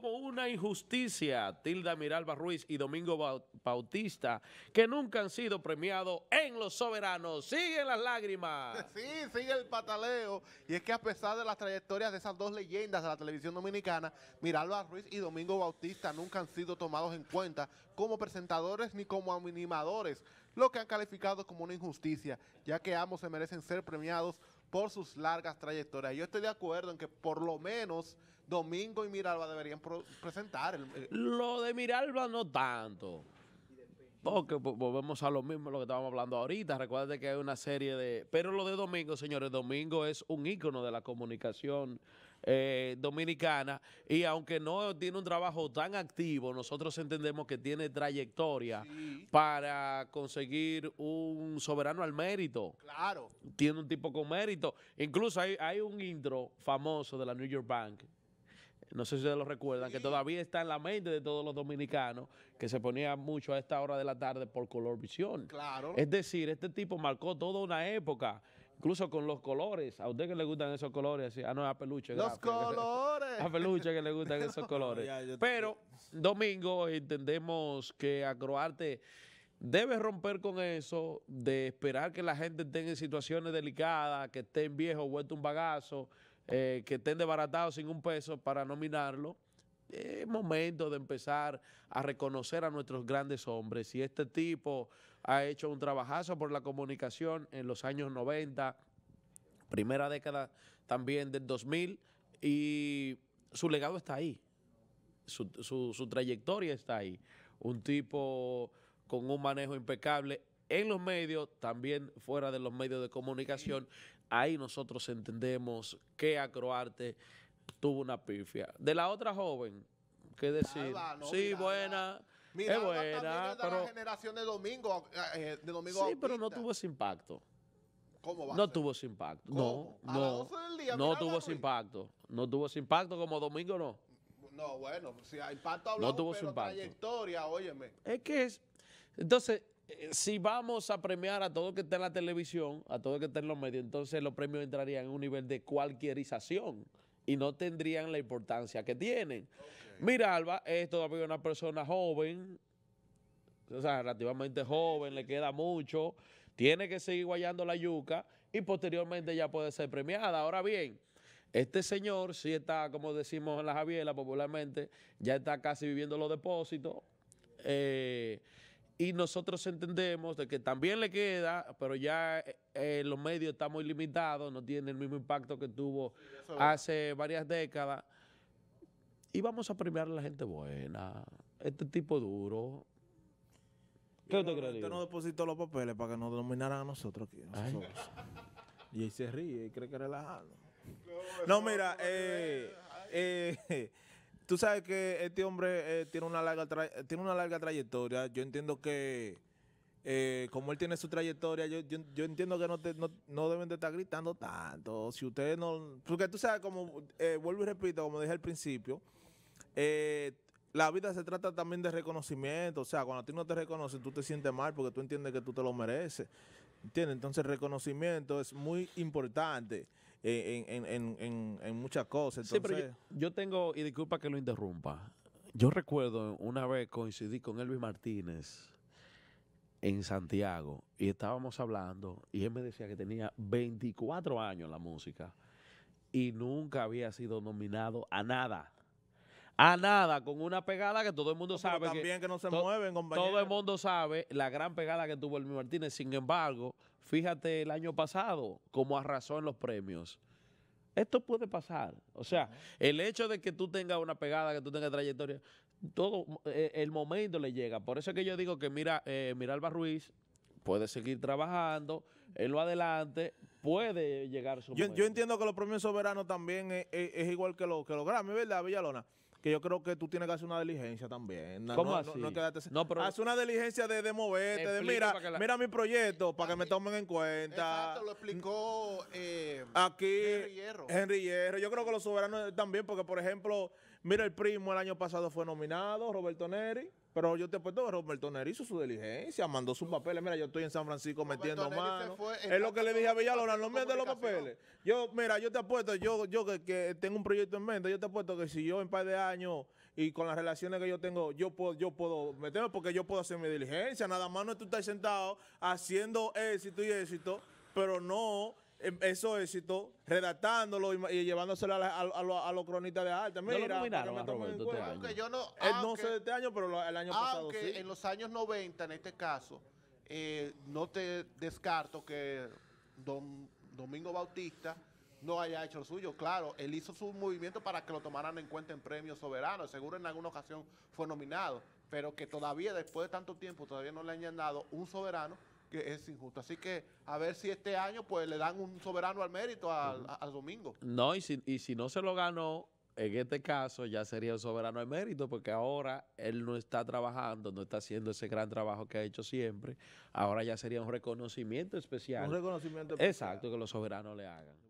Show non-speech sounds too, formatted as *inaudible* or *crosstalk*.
como una injusticia, Tilda Miralba Ruiz y Domingo Bautista, que nunca han sido premiados en Los Soberanos. Siguen las lágrimas. *laughs* Sí, sigue el pataleo. Y es que a pesar de las trayectorias de esas dos leyendas de la televisión dominicana, Miralba Ruiz y Domingo Bautista nunca han sido tomados en cuenta como presentadores ni como animadores, lo que han calificado como una injusticia, ya que ambos se merecen ser premiados por sus largas trayectorias. Yo estoy de acuerdo en que por lo menos Domingo y Miralba deberían presentar. Eh. Lo de Miralba no tanto. Porque volvemos a lo mismo, lo que estábamos hablando ahorita. Recuerda que hay una serie de... Pero lo de Domingo, señores, Domingo es un ícono de la comunicación eh, dominicana y aunque no tiene un trabajo tan activo, nosotros entendemos que tiene trayectoria para conseguir un soberano al mérito. Claro. Tiene un tipo con mérito. Incluso hay un intro famoso de la New York Bank no sé si ustedes lo recuerdan, que todavía está en la mente de todos los dominicanos, que se ponía mucho a esta hora de la tarde por color visión. Claro. Es decir, este tipo marcó toda una época incluso con los colores. A usted que le gustan esos colores, ah, no, a peluche. Los colores. *laughs* A peluche que le gustan esos *laughs* colores. Pero domingo entendemos que Acroarte debe romper con eso, de esperar que la gente esté en situaciones delicadas, que estén viejos, vuelto un bagazo. Eh, que estén desbaratados sin un peso para nominarlo, es momento de empezar a reconocer a nuestros grandes hombres. Y este tipo ha hecho un trabajazo por la comunicación en los años 90, primera década también del 2000, y su legado está ahí, su, su trayectoria está ahí. Un tipo con un manejo impecable en los medios, también fuera de los medios de comunicación. Ahí nosotros entendemos que Acroarte tuvo una pifia. De la otra joven, ¿qué decir? sí, buena. Mira, es buena, de la generación de Domingo, eh, eh, Domingo Sí, pero no tuvo ese impacto. ¿Cómo va No tuvo ese impacto. No, no. no tuvo ese impacto. No tuvo ese impacto como Domingo no. No, bueno, si impacto hablamos, no tuvo pero trayectoria, óyeme. Es que es... Entonces, eh, si vamos a premiar a todo que está en la televisión, a todo que está en los medios, entonces los premios entrarían en un nivel de cualquierización y no tendrían la importancia que tienen. Miralba es todavía una persona joven, o sea, relativamente joven, le queda mucho, tiene que seguir guayando la yuca y posteriormente ya puede ser premiada. Ahora bien, este señor sí está, como decimos en la Javiela popularmente, ya está casi viviendo los depósitos. Eh, y nosotros entendemos de que también le queda, pero ya eh, eh, los medios están muy limitados, no tienen el mismo impacto que tuvo hace varias décadas. Y vamos a premiar a la gente buena, este tipo duro. ¿Qué te crees? Usted no depositó los papeles para que nos dominaran a nosotros aquí. *laughs* y ahí se ríe y cree que relajado. No, mira, eh, Tú sabes que este hombre eh, tiene, una larga tiene una larga trayectoria. Yo entiendo que, eh, como él tiene su trayectoria, yo, yo, entiendo que no, no, deben de estar gritando tanto. Si ustedes no... Porque tú sabes, como eh, vuelvo y repito, como dije al principio, la vida se trata también de reconocimiento. O sea, cuando a no te reconoces tú te sientes mal porque tú entiendes que tú te lo mereces. Entonces, reconocimiento es muy importante en, muchas cosas. Entonces... yo, tengo, y disculpa que lo interrumpa, yo recuerdo una vez coincidí con Elvis Martínez en Santiago y estábamos hablando y él me decía que tenía 24 años en la música y nunca había sido nominado a nada a nada con una pegada que todo el mundo sabe. sabe. También que, no se mueven, compañero. Todo el mundo sabe la gran pegada que tuvo el Martínez. Sin embargo, fíjate el año pasado cómo arrasó en los premios. Esto puede pasar. O sea, el hecho de que tú tengas una pegada, que tú tengas trayectoria, todo eh, el momento le llega. Por eso es que yo digo que mira, eh, Miralba Ruiz puede seguir trabajando en lo adelante, puede llegar su yo, momento. Yo entiendo que los premios soberanos también eh, eh, es, igual que los que los ¿verdad, Villalona? que yo creo que tú tienes que hacer una diligencia también. ¿Cómo no, así? No, pero... Haz una diligencia de, de moverte, de mira, mira mi proyecto para que me tomen en cuenta. Exacto, lo explicó eh, aquí Henry Hierro. Henry Hierro. Yo creo que los soberanos también, porque por ejemplo, Mira, el primo el año pasado fue nominado, Roberto Neri. Pero yo te apuesto que Roberto Neri hizo su diligencia, mandó sus papeles. Mira, yo estoy en San Francisco metiendo mano. Es lo que le dije a Villalona, no me de los papeles. Yo, mira, yo te apuesto, yo, yo que, tengo un proyecto en mente, yo te apuesto que si yo en par de años y con las relaciones que yo tengo, yo puedo, yo puedo meterme porque yo puedo hacer mi diligencia. Nada más no tú estás sentado haciendo éxito y éxito, pero no Em, eso éxito, redactándolo y, llevándoselo a, los cronistas de arte. Mira, nominaron a Aunque yo no, eh, sé de este año, pero el año pasado sí. en los años 90, en este caso, eh, no te descarto que Don, Domingo Bautista no haya hecho el suyo. Claro, él hizo su movimiento para que lo tomaran en cuenta en premios soberanos. Seguro en alguna ocasión fue nominado, pero que todavía, después de tanto tiempo, todavía no le han dado un soberano que es injusto. Así que a ver si este año pues le dan un soberano al mérito al, Domingo. No, y si, no se lo ganó, en este caso ya sería un soberano al mérito porque ahora él no está trabajando, no está haciendo ese gran trabajo que ha hecho siempre. Ahora ya sería un reconocimiento especial. Un reconocimiento especial. Exacto, que los soberanos le hagan.